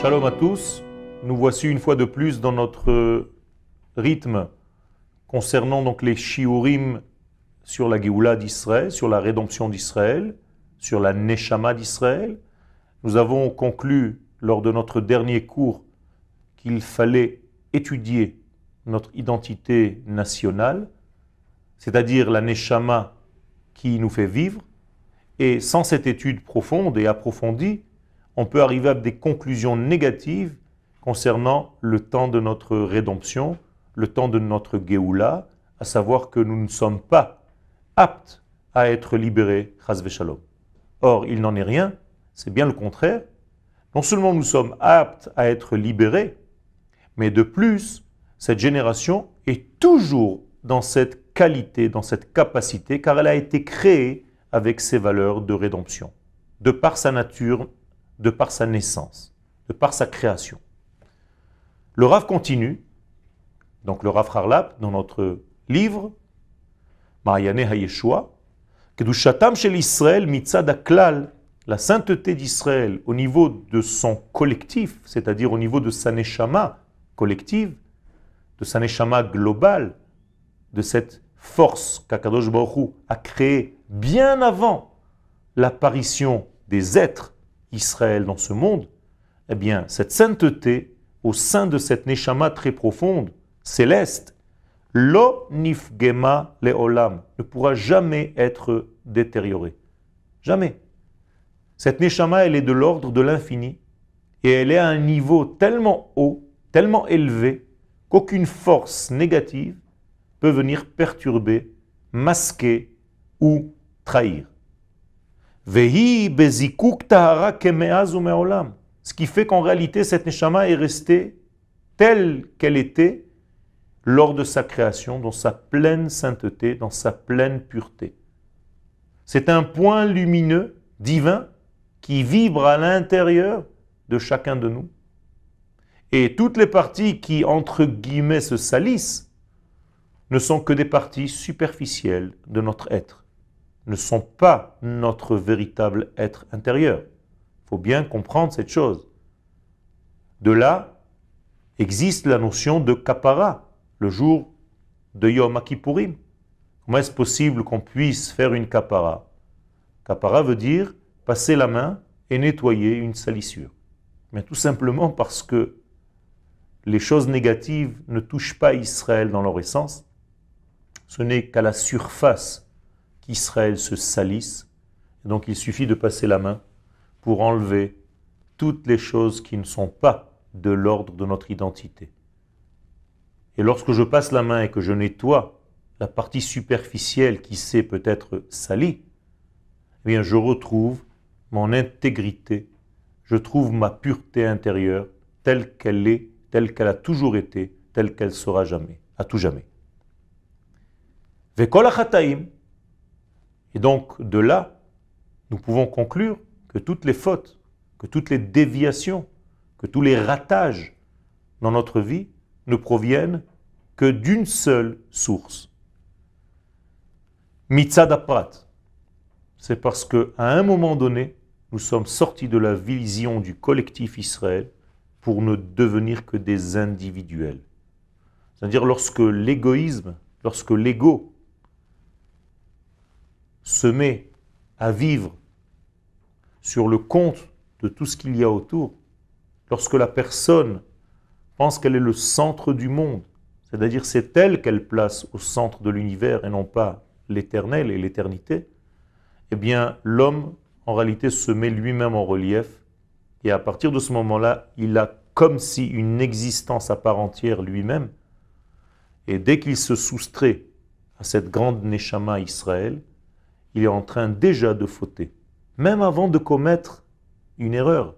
Shalom à tous. Nous voici une fois de plus dans notre rythme concernant donc les shiurim sur la Géoula d'Israël, sur la rédemption d'Israël, sur la Neshama d'Israël. Nous avons conclu lors de notre dernier cours qu'il fallait étudier notre identité nationale, c'est-à-dire la Neshama qui nous fait vivre, et sans cette étude profonde et approfondie, on peut arriver à des conclusions négatives concernant le temps de notre rédemption, le temps de notre Géoula, à savoir que nous ne sommes pas aptes à être libérés, Chazve Or, il n'en est rien, c'est bien le contraire. Non seulement nous sommes aptes à être libérés, mais de plus, cette génération est toujours dans cette qualité, dans cette capacité, car elle a été créée avec ses valeurs de rédemption, de par sa nature de par sa naissance, de par sa création. Le Rav continue, donc le Rav Harlap, dans notre livre, Mariane Hayeshua, Kedushatam shel Israël mitzad la sainteté d'Israël au niveau de son collectif, c'est-à-dire au niveau de sa neshama collective, de sa neshama globale, de cette force qu'Akadosh Baruch a créée bien avant l'apparition des êtres Israël dans ce monde, eh bien, cette sainteté, au sein de cette neshama très profonde, céleste, lo leolam ne pourra jamais être détériorée. Jamais. Cette neshama, elle est de l'ordre de l'infini et elle est à un niveau tellement haut, tellement élevé, qu'aucune force négative peut venir perturber, masquer ou trahir. Ce qui fait qu'en réalité, cette neshama est restée telle qu'elle était lors de sa création, dans sa pleine sainteté, dans sa pleine pureté. C'est un point lumineux, divin, qui vibre à l'intérieur de chacun de nous. Et toutes les parties qui, entre guillemets, se salissent, ne sont que des parties superficielles de notre être ne sont pas notre véritable être intérieur. Il faut bien comprendre cette chose. De là existe la notion de kapara, le jour de Yom Kippourim. Comment est-ce possible qu'on puisse faire une kapara Kapara veut dire passer la main et nettoyer une salissure. Mais tout simplement parce que les choses négatives ne touchent pas Israël dans leur essence. Ce n'est qu'à la surface Israël se salisse. Donc il suffit de passer la main pour enlever toutes les choses qui ne sont pas de l'ordre de notre identité. Et lorsque je passe la main et que je nettoie la partie superficielle qui s'est peut-être salie, eh bien je retrouve mon intégrité, je trouve ma pureté intérieure telle qu'elle est, telle qu'elle a toujours été, telle qu'elle sera jamais, à tout jamais. Et donc, de là, nous pouvons conclure que toutes les fautes, que toutes les déviations, que tous les ratages dans notre vie ne proviennent que d'une seule source. Mitzadaprat. C'est parce que à un moment donné, nous sommes sortis de la vision du collectif Israël pour ne devenir que des individuels. C'est-à-dire lorsque l'égoïsme, lorsque l'ego se met à vivre sur le compte de tout ce qu'il y a autour, lorsque la personne pense qu'elle est le centre du monde, c'est-à-dire c'est elle qu'elle place au centre de l'univers et non pas l'éternel et l'éternité, eh bien l'homme en réalité se met lui-même en relief et à partir de ce moment-là, il a comme si une existence à part entière lui-même. Et dès qu'il se soustrait à cette grande Neshama Israël, il est en train déjà de fauter, même avant de commettre une erreur.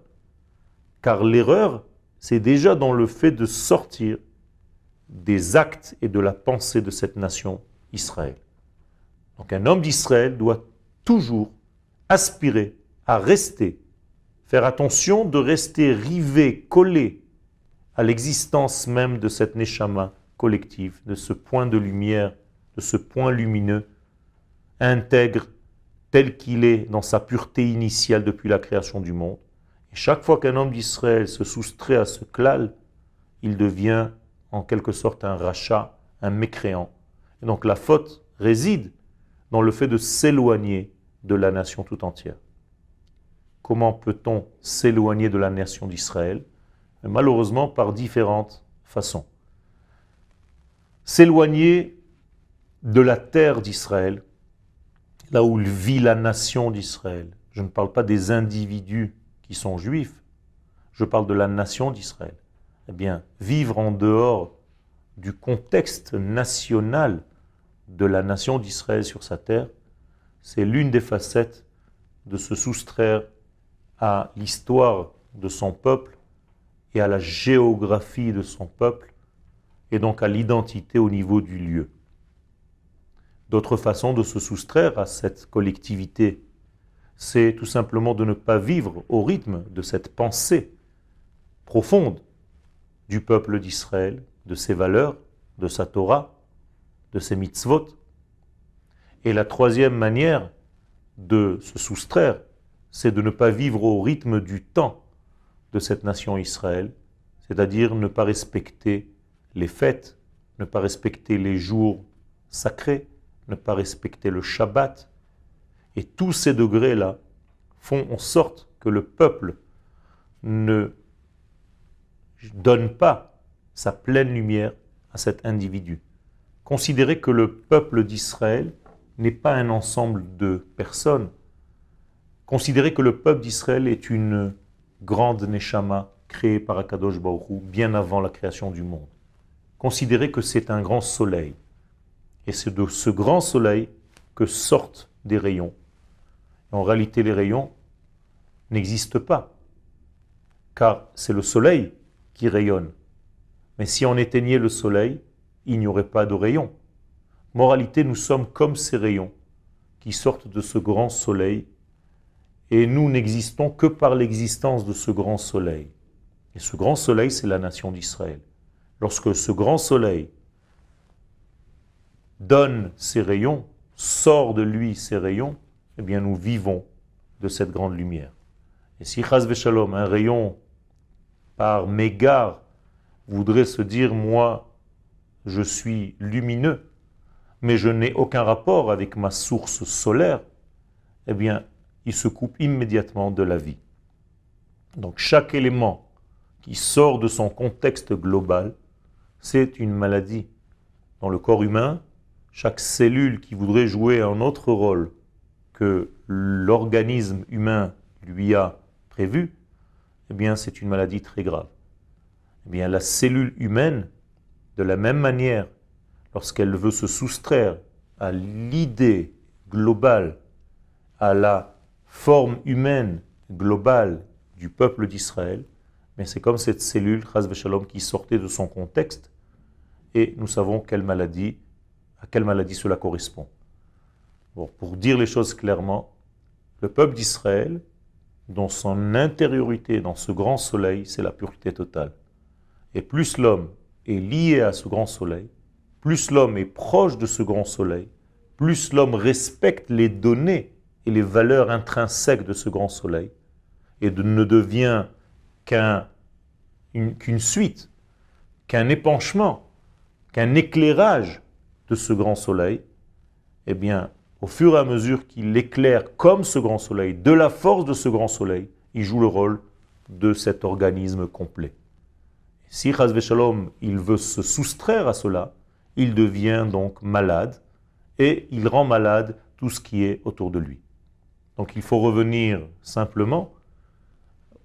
Car l'erreur, c'est déjà dans le fait de sortir des actes et de la pensée de cette nation, Israël. Donc un homme d'Israël doit toujours aspirer à rester, faire attention de rester rivé, collé à l'existence même de cette Neshama collective, de ce point de lumière, de ce point lumineux intègre tel qu'il est dans sa pureté initiale depuis la création du monde. Et chaque fois qu'un homme d'Israël se soustrait à ce klal, il devient en quelque sorte un rachat, un mécréant. donc la faute réside dans le fait de s'éloigner de la nation tout entière. Comment peut-on s'éloigner de la nation d'Israël Malheureusement par différentes façons. S'éloigner de la terre d'Israël, là où vit la nation d'Israël. Je ne parle pas des individus qui sont juifs, je parle de la nation d'Israël. Eh bien, vivre en dehors du contexte national de la nation d'Israël sur sa terre, c'est l'une des facettes de se soustraire à l'histoire de son peuple et à la géographie de son peuple, et donc à l'identité au niveau du lieu. D'autres façons de se soustraire à cette collectivité, c'est tout simplement de ne pas vivre au rythme de cette pensée profonde du peuple d'Israël, de ses valeurs, de sa Torah, de ses mitzvot. Et la troisième manière de se soustraire, c'est de ne pas vivre au rythme du temps de cette nation Israël, c'est-à-dire ne pas respecter les fêtes, ne pas respecter les jours sacrés, ne pas respecter le Shabbat. Et tous ces degrés-là font en sorte que le peuple ne donne pas sa pleine lumière à cet individu. Considérez que le peuple d'Israël n'est pas un ensemble de personnes. Considérez que le peuple d'Israël est une grande Neshama créée par Akadosh Baruch bien avant la création du monde. Considérez que c'est un grand soleil. Et c'est de ce grand soleil que sortent des rayons. en réalité, les rayons n'existent pas, car c'est le soleil qui rayonne. Mais si on éteignait le soleil, il n'y aurait pas de rayons. Moralité, nous sommes comme ces rayons qui sortent de ce grand soleil, et nous n'existons que par l'existence de ce grand soleil. Et ce grand soleil, c'est la nation d'Israël. Lorsque ce grand soleil donne ses rayons, sort de lui ses rayons, eh bien nous vivons de cette grande lumière. Et si Chaz Shalom, un rayon par mégarde voudrait se dire moi je suis lumineux, mais je n'ai aucun rapport avec ma source solaire, eh bien il se coupe immédiatement de la vie. Donc chaque élément qui sort de son contexte global, c'est une maladie dans le corps humain chaque cellule qui voudrait jouer un autre rôle que l'organisme humain lui a prévu, eh bien c'est une maladie très grave. Eh bien la cellule humaine, de la même manière, lorsqu'elle veut se soustraire à l'idée globale, à la forme humaine globale du peuple d'Israël, mais eh c'est comme cette cellule, Chaz Shalom, qui sortait de son contexte, et nous savons quelle maladie quelle maladie cela correspond. pour dire les choses clairement, le peuple d'Israël, dans son intériorité, dans ce grand soleil, c'est la pureté totale. Et plus l'homme est lié à ce grand soleil, plus l'homme est proche de ce grand soleil, plus l'homme respecte les données et les valeurs intrinsèques de ce grand soleil, et ne devient qu'un, qu'une suite, qu'un épanchement, qu'un éclairage ce grand soleil, eh bien, au fur et à mesure qu'il l'éclaire comme ce grand soleil, de la force de ce grand soleil, il joue le rôle de cet organisme complet. Si Chazve Shalom, il veut se soustraire à cela, il devient donc malade et il rend malade tout ce qui est autour de lui. Donc il faut revenir simplement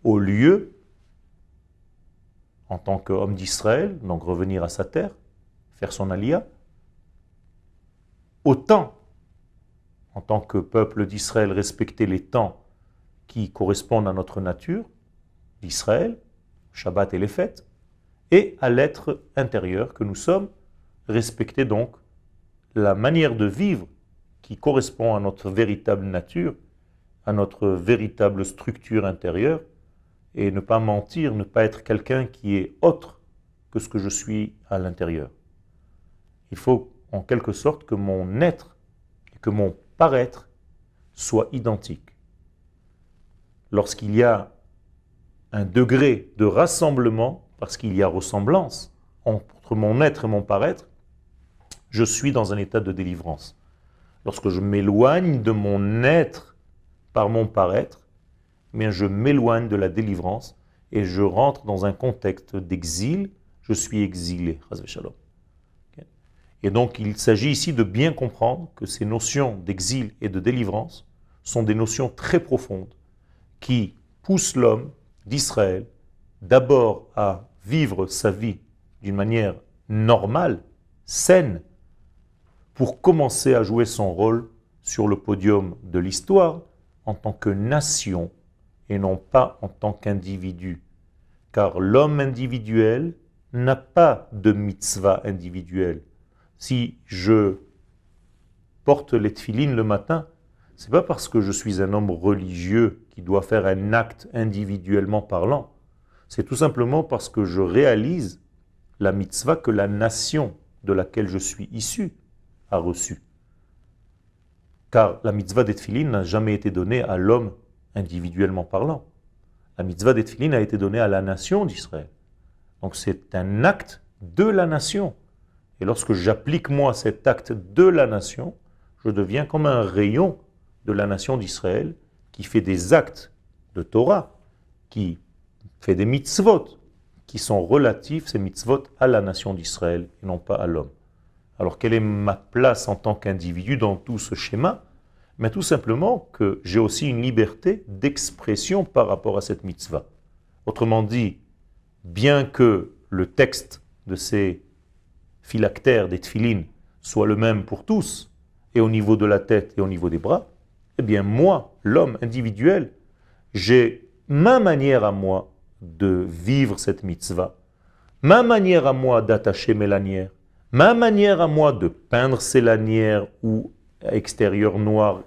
au lieu en tant qu'homme d'Israël, donc revenir à sa terre, faire son alia, autant, en tant que peuple d'Israël, respecter les temps qui correspondent à notre nature, d'Israël, Shabbat et les fêtes, et à l'être intérieur que nous sommes, respecter donc la manière de vivre qui correspond à notre véritable nature, à notre véritable structure intérieure, et ne pas mentir, ne pas être quelqu'un qui est autre que ce que je suis à l'intérieur. Il faut en quelque sorte que mon être et que mon paraître soient identiques. Lorsqu'il y a un degré de rassemblement, parce qu'il y a ressemblance entre mon être et mon paraître, je suis dans un état de délivrance. Lorsque je m'éloigne de mon être par mon paraître, eh je m'éloigne de la délivrance et je rentre dans un contexte d'exil, je suis exilé. Et donc il s'agit ici de bien comprendre que ces notions d'exil et de délivrance sont des notions très profondes qui poussent l'homme d'Israël d'abord à vivre sa vie d'une manière normale, saine, pour commencer à jouer son rôle sur le podium de l'histoire en tant que nation et non pas en tant qu'individu. Car l'homme individuel n'a pas de mitzvah individuelle. Si je porte les le matin, c'est pas parce que je suis un homme religieux qui doit faire un acte individuellement parlant. C'est tout simplement parce que je réalise la mitzvah que la nation de laquelle je suis issu a reçue. Car la mitzvah des n'a jamais été donnée à l'homme individuellement parlant. La mitzvah des a été donnée à la nation d'Israël. Donc c'est un acte de la nation. Et lorsque j'applique moi cet acte de la nation, je deviens comme un rayon de la nation d'Israël qui fait des actes de Torah, qui fait des mitzvot, qui sont relatifs, ces mitzvot, à la nation d'Israël et non pas à l'homme. Alors quelle est ma place en tant qu'individu dans tout ce schéma Mais tout simplement que j'ai aussi une liberté d'expression par rapport à cette mitzvah. Autrement dit, bien que le texte de ces phylactère des tfilines soit le même pour tous, et au niveau de la tête et au niveau des bras, eh bien moi, l'homme individuel, j'ai ma manière à moi de vivre cette mitzvah, ma manière à moi d'attacher mes lanières, ma manière à moi de peindre ces lanières ou extérieur noir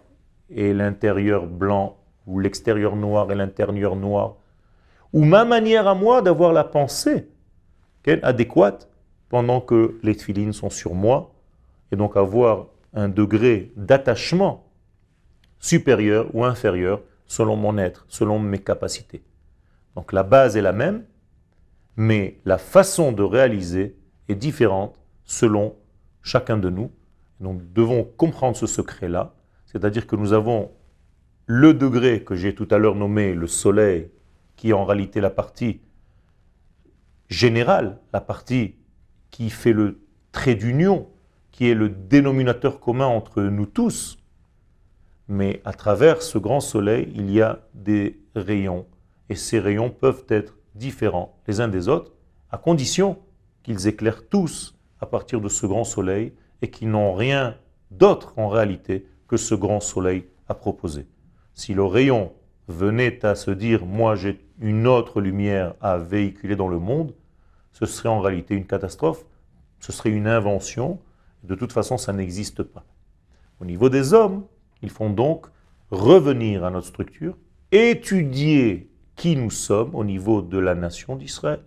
et l'intérieur blanc, ou l'extérieur noir et l'intérieur noir, ou ma manière à moi d'avoir la pensée qu'elle adéquate pendant que les filines sont sur moi, et donc avoir un degré d'attachement supérieur ou inférieur selon mon être, selon mes capacités. Donc la base est la même, mais la façon de réaliser est différente selon chacun de nous. nous devons comprendre ce secret-là, c'est-à-dire que nous avons le degré que j'ai tout à l'heure nommé le soleil, qui est en réalité la partie générale, la partie qui fait le trait d'union, qui est le dénominateur commun entre nous tous. Mais à travers ce grand soleil, il y a des rayons. Et ces rayons peuvent être différents les uns des autres, à condition qu'ils éclairent tous à partir de ce grand soleil et qu'ils n'ont rien d'autre en réalité que ce grand soleil a proposé. Si le rayon venait à se dire, moi j'ai une autre lumière à véhiculer dans le monde, ce serait en réalité une catastrophe, ce serait une invention. De toute façon, ça n'existe pas. Au niveau des hommes, ils font donc revenir à notre structure, étudier qui nous sommes au niveau de la nation d'Israël,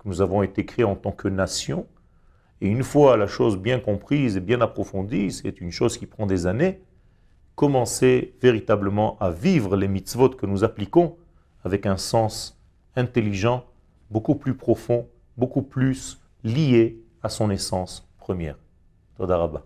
que nous avons été créés en tant que nation. Et une fois la chose bien comprise et bien approfondie, c'est une chose qui prend des années, commencer véritablement à vivre les mitzvot que nous appliquons avec un sens intelligent, beaucoup plus profond beaucoup plus lié à son essence première. Toda